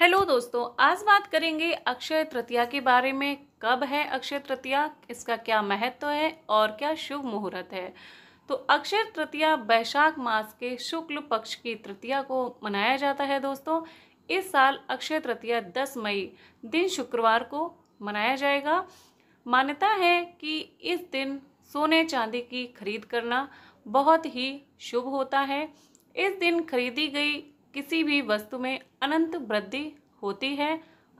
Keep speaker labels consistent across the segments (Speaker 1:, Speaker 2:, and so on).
Speaker 1: hello दोस्तों आज बात करेंगे अक्षय तृतीया के बारे में कब है अक्षय तृतीया इसका क्या महत्व है और क्या शुभ मुहूर्त है तो अक्षय तृतीया वैशाख मास के शुक्ल पक्ष की तृतीया को मनाया जाता है दोस्तों इस साल अक्षय तृतीया 10 मई दिन शुक्रवार को मनाया जाएगा मान्यता है कि इस दिन सोने चांदी की खरीद करना बहुत ही शुभ होता है इस दिन खरीदी गई किसी भी वस्तु में अनंत वृद्धि होती है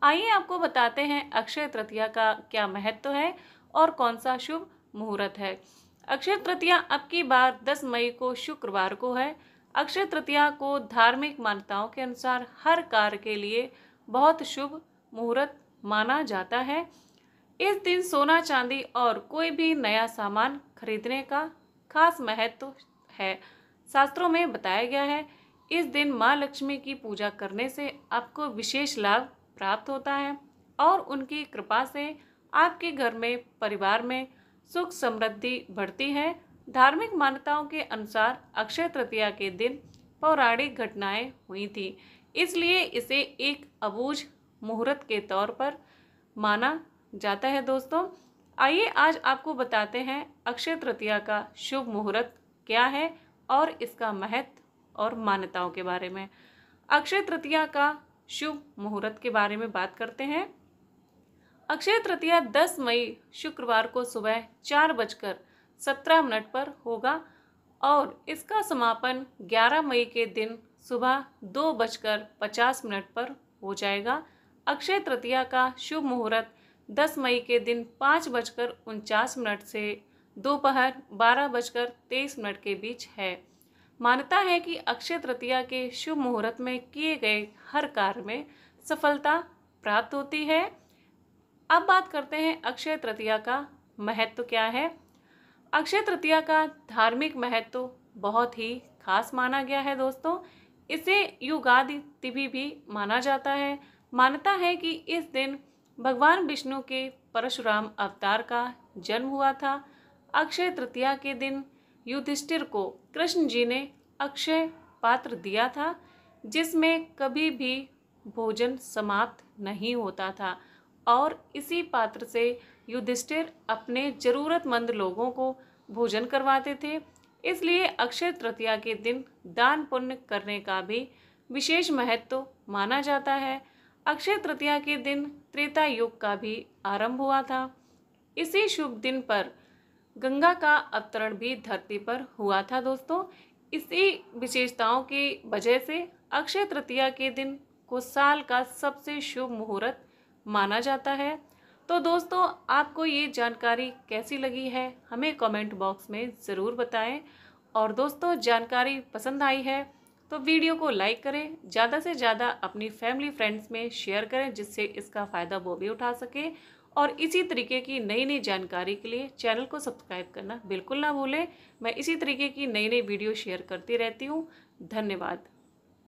Speaker 1: आइए आपको बताते हैं अक्षय तृतीया का क्या महत्व है और कौन सा शुभ मुहूर्त है अक्षय तृतीया अब की बार 10 मई को शुक्रवार को है अक्षय तृतीया को धार्मिक मान्यताओं के अनुसार हर कार्य के लिए बहुत शुभ मुहूर्त माना जाता है इस दिन सोना चांदी और कोई भी नया सामान खरीदने का खास महत्व है शास्त्रों में बताया गया है इस दिन माँ लक्ष्मी की पूजा करने से आपको विशेष लाभ प्राप्त होता है और उनकी कृपा से आपके घर में परिवार में सुख समृद्धि बढ़ती है धार्मिक मान्यताओं के अनुसार अक्षय तृतीया के दिन पौराणिक घटनाएं हुई थी इसलिए इसे एक अबूझ मुहूर्त के तौर पर माना जाता है दोस्तों आइए आज आपको बताते हैं अक्षय तृतीया का शुभ मुहूर्त क्या है और इसका महत्व और मान्यताओं के बारे में अक्षय तृतीया का शुभ मुहूर्त के बारे में बात करते हैं अक्षय तृतीया 10 मई शुक्रवार को सुबह चार बजकर सत्रह मिनट पर होगा और इसका समापन 11 मई के दिन सुबह दो बजकर पचास मिनट पर हो जाएगा अक्षय तृतीया का शुभ मुहूर्त 10 मई के दिन पाँच बजकर उनचास मिनट से दोपहर बारह बजकर तेईस मिनट के बीच है मान्यता है कि अक्षय तृतीया के शुभ मुहूर्त में किए गए हर कार्य में सफलता प्राप्त होती है अब बात करते हैं अक्षय तृतीया का महत्व क्या है अक्षय तृतीया का धार्मिक महत्व बहुत ही खास माना गया है दोस्तों इसे युगादि तिथि भी माना जाता है मान्यता है कि इस दिन भगवान विष्णु के परशुराम अवतार का जन्म हुआ था अक्षय तृतीया के दिन युधिष्ठिर को कृष्ण जी ने अक्षय पात्र दिया था जिसमें कभी भी भोजन समाप्त नहीं होता था और इसी पात्र से युधिष्ठिर अपने ज़रूरतमंद लोगों को भोजन करवाते थे इसलिए अक्षय तृतीया के दिन दान पुण्य करने का भी विशेष महत्व माना जाता है अक्षय तृतीया के दिन त्रेता युग का भी आरंभ हुआ था इसी शुभ दिन पर गंगा का अवतरण भी धरती पर हुआ था दोस्तों इसी विशेषताओं की वजह से अक्षय तृतीया के दिन को साल का सबसे शुभ मुहूर्त माना जाता है तो दोस्तों आपको ये जानकारी कैसी लगी है हमें कमेंट बॉक्स में ज़रूर बताएं और दोस्तों जानकारी पसंद आई है तो वीडियो को लाइक करें ज़्यादा से ज़्यादा अपनी फैमिली फ्रेंड्स में शेयर करें जिससे इसका फ़ायदा वो भी उठा सकें और इसी तरीके की नई नई जानकारी के लिए चैनल को सब्सक्राइब करना बिल्कुल ना भूलें मैं इसी तरीके की नई नई वीडियो शेयर करती रहती हूँ धन्यवाद